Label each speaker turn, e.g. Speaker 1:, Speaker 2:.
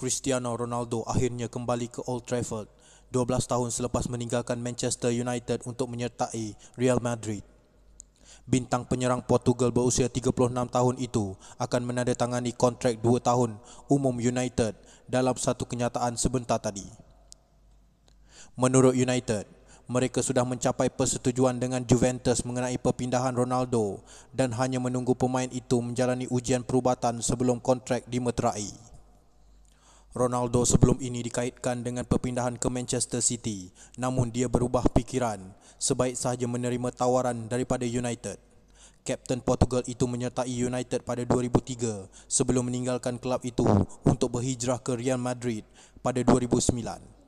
Speaker 1: Cristiano Ronaldo akhirnya kembali ke Old Trafford 12 tahun selepas meninggalkan Manchester United untuk menyertai Real Madrid. Bintang penyerang Portugal berusia 36 tahun itu akan menandatangani kontrak 2 tahun umum United dalam satu kenyataan sebentar tadi. Menurut United, mereka sudah mencapai persetujuan dengan Juventus mengenai perpindahan Ronaldo dan hanya menunggu pemain itu menjalani ujian perubatan sebelum kontrak dimeterai. Ronaldo sebelum ini dikaitkan dengan perpindahan ke Manchester City, namun dia berubah pikiran sebaik sahaja menerima tawaran daripada United. Kapten Portugal itu menyertai United pada 2003 sebelum meninggalkan kelab itu untuk berhijrah ke Real Madrid pada 2009.